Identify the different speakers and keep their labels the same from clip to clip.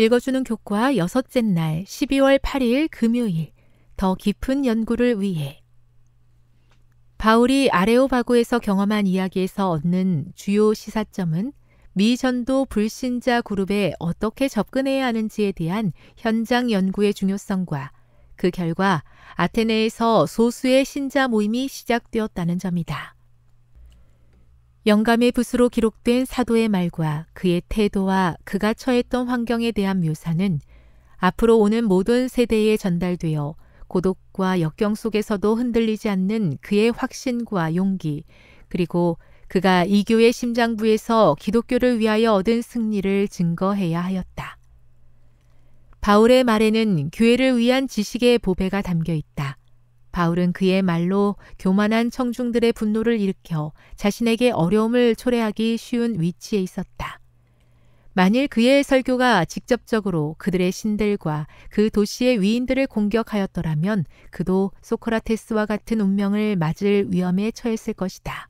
Speaker 1: 읽어주는 교과 여섯째 날 12월 8일 금요일 더 깊은 연구를 위해 바울이 아레오바구에서 경험한 이야기에서 얻는 주요 시사점은 미전도 불신자 그룹에 어떻게 접근해야 하는지에 대한 현장 연구의 중요성과 그 결과 아테네에서 소수의 신자 모임이 시작되었다는 점이다. 영감의 붓으로 기록된 사도의 말과 그의 태도와 그가 처했던 환경에 대한 묘사는 앞으로 오는 모든 세대에 전달되어 고독과 역경 속에서도 흔들리지 않는 그의 확신과 용기, 그리고 그가 이교의 심장부에서 기독교를 위하여 얻은 승리를 증거해야 하였다. 바울의 말에는 교회를 위한 지식의 보배가 담겨 있다. 바울은 그의 말로 교만한 청중들의 분노를 일으켜 자신에게 어려움을 초래하기 쉬운 위치에 있었다. 만일 그의 설교가 직접적으로 그들의 신들과 그 도시의 위인들을 공격하였더라면 그도 소크라테스와 같은 운명을 맞을 위험에 처했을 것이다.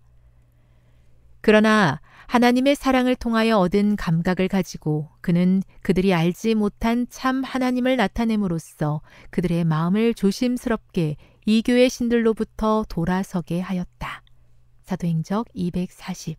Speaker 1: 그러나 하나님의 사랑을 통하여 얻은 감각을 가지고 그는 그들이 알지 못한 참 하나님을 나타냄으로써 그들의 마음을 조심스럽게 이교의 신들로부터 돌아서게 하였다. 사도행적 240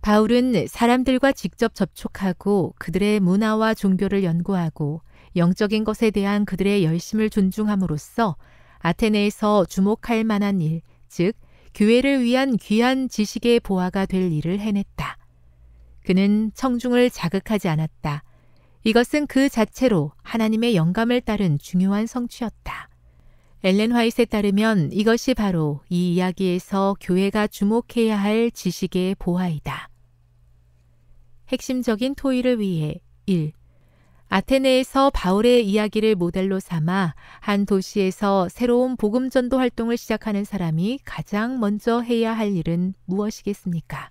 Speaker 1: 바울은 사람들과 직접 접촉하고 그들의 문화와 종교를 연구하고 영적인 것에 대한 그들의 열심을 존중함으로써 아테네에서 주목할 만한 일, 즉 교회를 위한 귀한 지식의 보화가 될 일을 해냈다. 그는 청중을 자극하지 않았다. 이것은 그 자체로 하나님의 영감을 따른 중요한 성취였다. 엘렌 화이트에 따르면 이것이 바로 이 이야기에서 교회가 주목해야 할 지식의 보화이다. 핵심적인 토의를 위해 1. 아테네에서 바울의 이야기를 모델로 삼아 한 도시에서 새로운 복음 전도 활동을 시작하는 사람이 가장 먼저 해야 할 일은 무엇이겠습니까?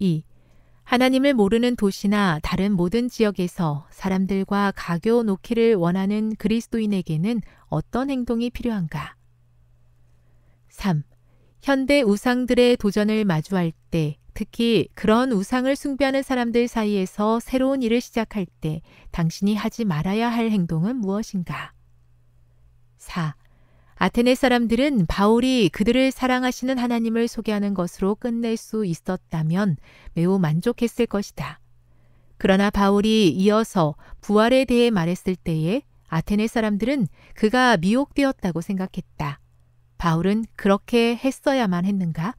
Speaker 1: 2. 하나님을 모르는 도시나 다른 모든 지역에서 사람들과 가교 놓기를 원하는 그리스도인에게는 어떤 행동이 필요한가? 3. 현대 우상들의 도전을 마주할 때, 특히 그런 우상을 숭배하는 사람들 사이에서 새로운 일을 시작할 때 당신이 하지 말아야 할 행동은 무엇인가? 아테네 사람들은 바울이 그들을 사랑하시는 하나님을 소개하는 것으로 끝낼 수 있었다면 매우 만족했을 것이다. 그러나 바울이 이어서 부활에 대해 말했을 때에 아테네 사람들은 그가 미혹되었다고 생각했다. 바울은 그렇게 했어야만 했는가?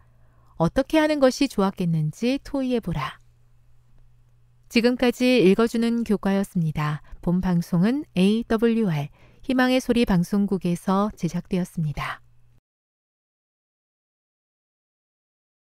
Speaker 1: 어떻게 하는 것이 좋았겠는지 토의해보라. 지금까지 읽어주는 교과였습니다. 본 방송은 AWR 희망의 소리 방송국에서 제작되었습니다.